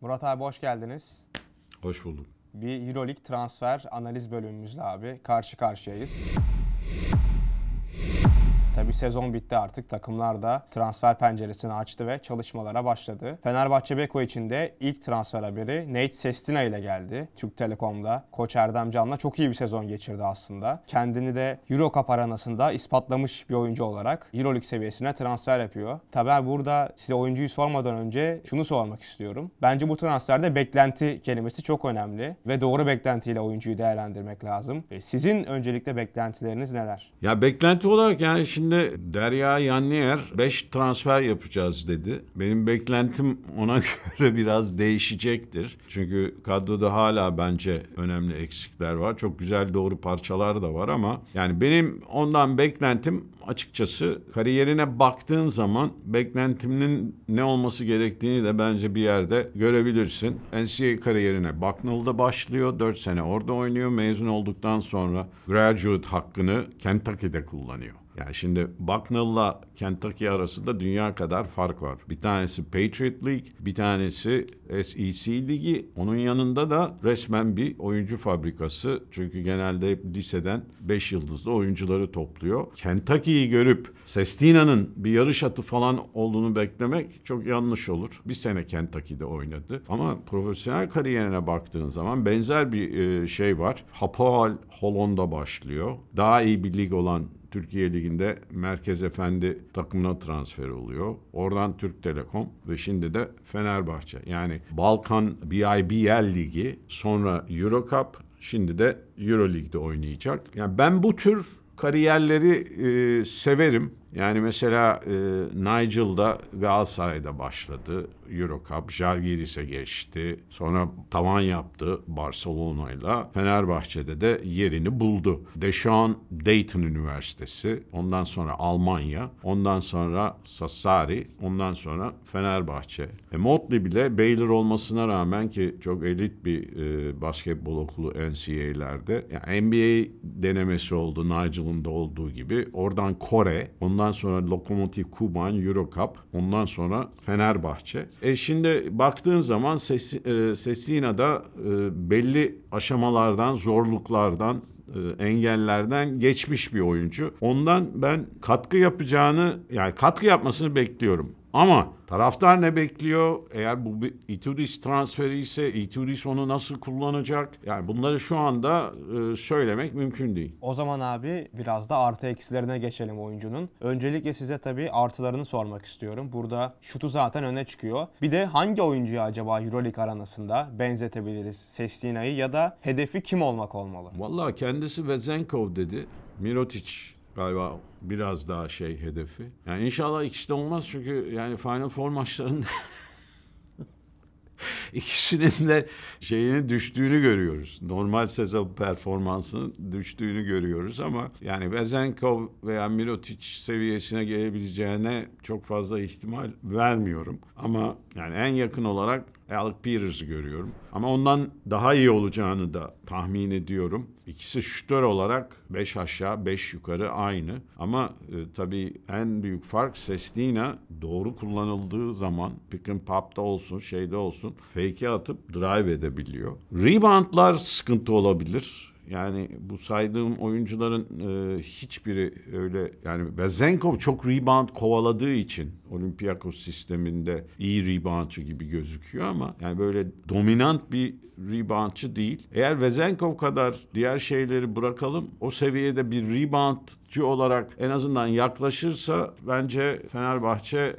Murat abi hoş geldiniz. Hoş bulduk. Bir Euroleague transfer analiz bölümümüzle abi karşı karşıyayız. Tabi sezon bitti artık takımlar da transfer penceresini açtı ve çalışmalara başladı. Fenerbahçe Beko için de ilk transfer haberi Nate Sestina ile geldi. Türk Telekom'da Koç Erdem Can'la çok iyi bir sezon geçirdi aslında. Kendini de Euro Cup aranasında ispatlamış bir oyuncu olarak Euroleague seviyesine transfer yapıyor. Tabi burada size oyuncuyu sormadan önce şunu sormak istiyorum. Bence bu transferde beklenti kelimesi çok önemli ve doğru beklentiyle oyuncuyu değerlendirmek lazım. E, sizin öncelikle beklentileriniz neler? Ya beklenti olarak yani şimdi Şimdi Derya Yanlıyer 5 transfer yapacağız dedi. Benim beklentim ona göre biraz değişecektir. Çünkü kadroda hala bence önemli eksikler var. Çok güzel doğru parçalar da var ama yani benim ondan beklentim açıkçası kariyerine baktığın zaman beklentimin ne olması gerektiğini de bence bir yerde görebilirsin. NCAA kariyerine Bucknell'da başlıyor. 4 sene orada oynuyor. Mezun olduktan sonra graduate hakkını Kentucky'de kullanıyor. Yani şimdi Bucknell'la Kentucky arasında dünya kadar fark var. Bir tanesi Patriot League, bir tanesi SEC Ligi. Onun yanında da resmen bir oyuncu fabrikası. Çünkü genelde hep liseden 5 yıldızlı oyuncuları topluyor. Kentucky'yi görüp Sestina'nın bir yarış atı falan olduğunu beklemek çok yanlış olur. Bir sene Kentucky'de oynadı. Ama profesyonel kariyerine baktığın zaman benzer bir e, şey var. Hapoel Holon'da başlıyor. Daha iyi bir lig olan Türkiye Ligi'nde Merkez Efendi takımına transfer oluyor. Oradan Türk Telekom ve şimdi de Fenerbahçe. Yani Balkan BIBL Ligi, sonra Euro Cup, şimdi de Euro Lig'de oynayacak. Yani ben bu tür kariyerleri e, severim. Yani mesela e, Nigel'da Galatasaray'da başladı. Euro Cup, Jalgiris'e geçti. Sonra tavan yaptı Barcelona'yla. Fenerbahçe'de de yerini buldu. Deşan Dayton Üniversitesi, ondan sonra Almanya, ondan sonra Sassari, ondan sonra Fenerbahçe. E, Motley bile Baylor olmasına rağmen ki çok elit bir e, basketbol okulu NCAA'lerde. Yani NBA denemesi oldu Nigel'ın da olduğu gibi. Oradan Kore, ondan Ondan sonra Lokomotiv Kuban, Euro Cup. Ondan sonra Fenerbahçe. E şimdi baktığın zaman sesina e, da e, belli aşamalardan, zorluklardan, e, engellerden geçmiş bir oyuncu. Ondan ben katkı yapacağını yani katkı yapmasını bekliyorum. Ama taraftar ne bekliyor? Eğer bu bir Itudis transferi ise Itudis onu nasıl kullanacak? Yani bunları şu anda e, söylemek mümkün değil. O zaman abi biraz da artı eksilerine geçelim oyuncunun. Öncelikle size tabii artılarını sormak istiyorum. Burada şutu zaten öne çıkıyor. Bir de hangi oyuncuya acaba Euroleague aranasında benzetebiliriz Sestina'yı ya da hedefi kim olmak olmalı? Vallahi kendisi Vezenkov dedi. Mirotic galiba biraz daha şey hedefi. Yani inşallah ikisi de olmaz çünkü yani Final Four maçlarında ikisinin de şeyini düştüğünü görüyoruz. Normal sezon performansının düştüğünü görüyoruz ama yani Bezenkov veya Mirotic seviyesine gelebileceğine çok fazla ihtimal vermiyorum. Ama yani en yakın olarak Alec Peters'ı görüyorum. Ama ondan daha iyi olacağını da tahmin ediyorum. İkisi şütör olarak 5 aşağı 5 yukarı aynı. Ama e, tabii en büyük fark Sestina doğru kullanıldığı zaman pick and pop'ta olsun şeyde olsun fake'e atıp drive edebiliyor. Reboundlar sıkıntı olabilir. Yani bu saydığım oyuncuların e, hiçbiri öyle yani Bezenkov çok rebound kovaladığı için Olympiakos sisteminde iyi reboundçı gibi gözüküyor ama yani böyle dominant bir reboundçı değil. Eğer Vezenkov kadar diğer şeyleri bırakalım o seviyede bir reboundçı olarak en azından yaklaşırsa bence Fenerbahçe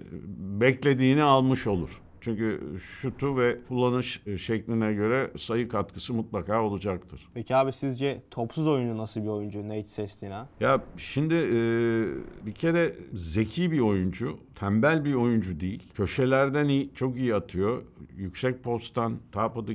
beklediğini almış olur. Çünkü şutu ve kullanış e, şekline göre sayı katkısı mutlaka olacaktır. Peki abi sizce topsuz oyuncu nasıl bir oyuncu Nate Sestina? Ya şimdi e, bir kere zeki bir oyuncu, tembel bir oyuncu değil. Köşelerden iyi, çok iyi atıyor. Yüksek posttan, top of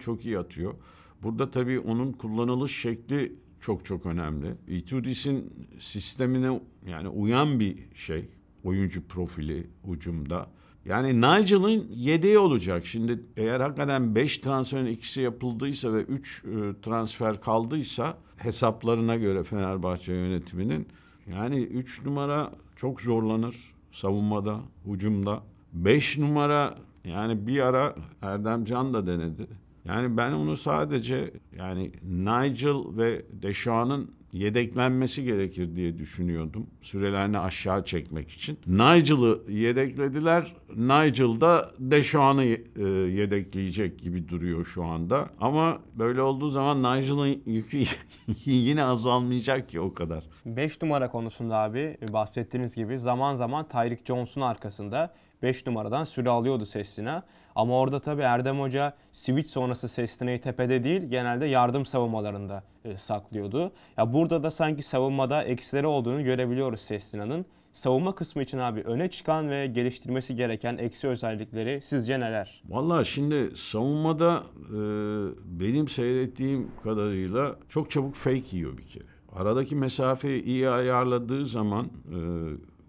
çok iyi atıyor. Burada tabii onun kullanılış şekli çok çok önemli. Itudis'in sistemine yani uyan bir şey oyuncu profili ucumda. Yani Nigel'ın yedeği olacak. Şimdi eğer hakikaten 5 transferin ikisi yapıldıysa ve 3 e, transfer kaldıysa hesaplarına göre Fenerbahçe yönetiminin yani 3 numara çok zorlanır savunmada, hücumda. 5 numara yani bir ara Erdem Can da denedi. Yani ben onu sadece yani Nigel ve Deşan'ın yedeklenmesi gerekir diye düşünüyordum. Sürelerini aşağı çekmek için. Nigel'ı yedeklediler. Nigel da Deşoan'ı e, yedekleyecek gibi duruyor şu anda. Ama böyle olduğu zaman Nigel'ın yükü yine azalmayacak ki o kadar. 5 numara konusunda abi bahsettiğiniz gibi zaman zaman Tyreek Johnson arkasında 5 numaradan süre alıyordu Sestina. Ama orada tabii Erdem Hoca switch sonrası Sestina'yı tepede değil genelde yardım savunmalarında e, saklıyordu. Ya burada da sanki savunmada eksileri olduğunu görebiliyoruz Sestina'nın. Savunma kısmı için abi öne çıkan ve geliştirmesi gereken eksi özellikleri sizce neler? Vallahi şimdi savunmada e, benim seyrettiğim kadarıyla çok çabuk fake yiyor bir kere. Aradaki mesafeyi iyi ayarladığı zaman e,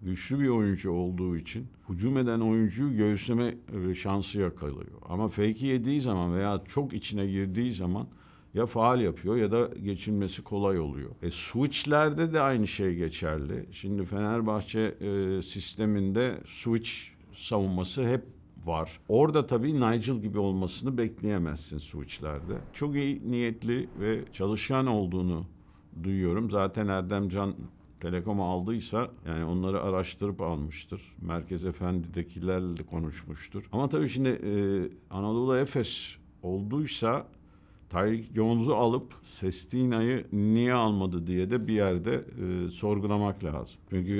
güçlü bir oyuncu olduğu için hücum eden oyuncuyu göğüsleme e, şansı yakalıyor. Ama fake'i yediği zaman veya çok içine girdiği zaman ya faal yapıyor ya da geçilmesi kolay oluyor. E, switchlerde de aynı şey geçerli. Şimdi Fenerbahçe e, sisteminde switch savunması hep var. Orada tabii Nigel gibi olmasını bekleyemezsin switchlerde. Çok iyi niyetli ve çalışan olduğunu duyuyorum. Zaten Erdem Can Telekom aldıysa yani onları araştırıp almıştır. Merkez Efendi'dekilerle konuşmuştur. Ama tabii şimdi e, Anadolu Efes olduysa Tyreek Jones'u alıp Sestina'yı niye almadı diye de bir yerde e, sorgulamak lazım. Çünkü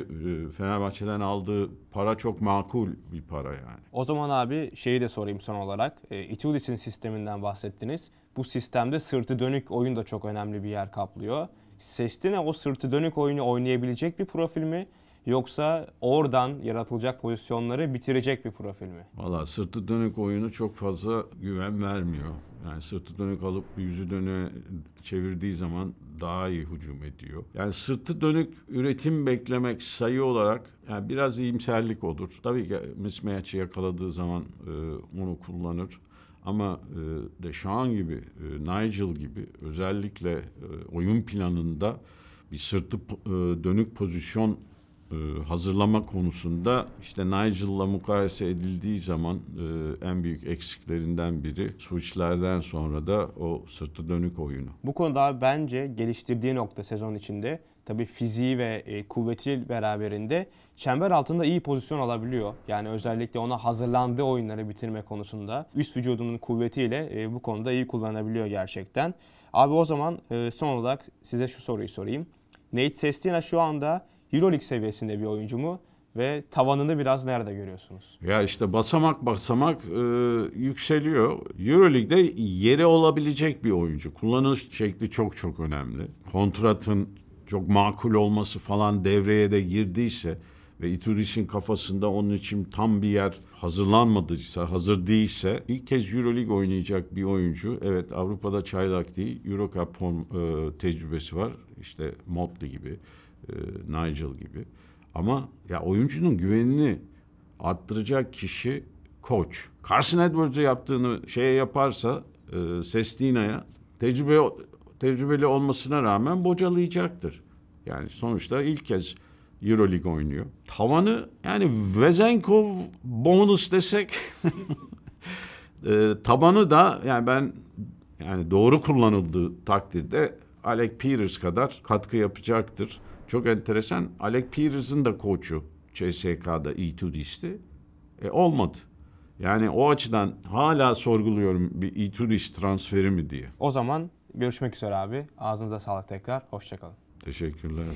e, Fenerbahçe'den aldığı para çok makul bir para yani. O zaman abi şeyi de sorayım son olarak. E, Itudis'in sisteminden bahsettiniz. Bu sistemde sırtı dönük oyun da çok önemli bir yer kaplıyor. Sestina o sırtı dönük oyunu oynayabilecek bir profil mi? Yoksa oradan yaratılacak pozisyonları bitirecek bir profil mi? Valla sırtı dönük oyunu çok fazla güven vermiyor. Yani sırtı dönük alıp yüzü döne çevirdiği zaman daha iyi hücum ediyor. Yani sırtı dönük üretim beklemek sayı olarak yani biraz iyimserlik olur. Tabii ki mismatch'i yakaladığı zaman e, onu kullanır. Ama e, Deşan gibi, e, Nigel gibi özellikle e, oyun planında bir sırtı e, dönük pozisyon e, hazırlama konusunda işte Nigel'la mukayese edildiği zaman en büyük eksiklerinden biri Suçlardan sonra da o sırtı dönük oyunu. Bu konuda bence geliştirdiği nokta sezon içinde tabii fiziği ve e, kuvveti beraberinde çember altında iyi pozisyon alabiliyor. Yani özellikle ona hazırlandığı oyunları bitirme konusunda üst vücudunun kuvvetiyle e, bu konuda iyi kullanabiliyor gerçekten. Abi o zaman e, son olarak size şu soruyu sorayım. Nate Sestina şu anda EuroLeague seviyesinde bir oyuncu mu? Ve tavanını biraz nerede görüyorsunuz? Ya işte basamak basamak e, yükseliyor. Euroleague'de yeri olabilecek bir oyuncu. Kullanış şekli çok çok önemli. Kontratın çok makul olması falan devreye de girdiyse ve İturiş'in kafasında onun için tam bir yer hazırlanmadıysa, hazır değilse ilk kez Euroleague oynayacak bir oyuncu. Evet Avrupa'da çaylak değil, Eurocup e, tecrübesi var. İşte Motley gibi, e, Nigel gibi. Ama ya oyuncunun güvenini arttıracak kişi koç. Carson Edwards'ı yaptığını şeye yaparsa e, Sestina'ya tecrübe tecrübeli olmasına rağmen bocalayacaktır. Yani sonuçta ilk kez Euroleague oynuyor. Tavanı yani Vezenkov bonus desek e, tabanı da yani ben yani doğru kullanıldığı takdirde Alec Peters kadar katkı yapacaktır. Çok enteresan. Alec Peters'ın da koçu CSK'da E2Dis'ti. E, olmadı. Yani o açıdan hala sorguluyorum bir E2Dis transferi mi diye. O zaman Görüşmek üzere abi. Ağzınıza sağlık tekrar. Hoşçakalın. Teşekkürler.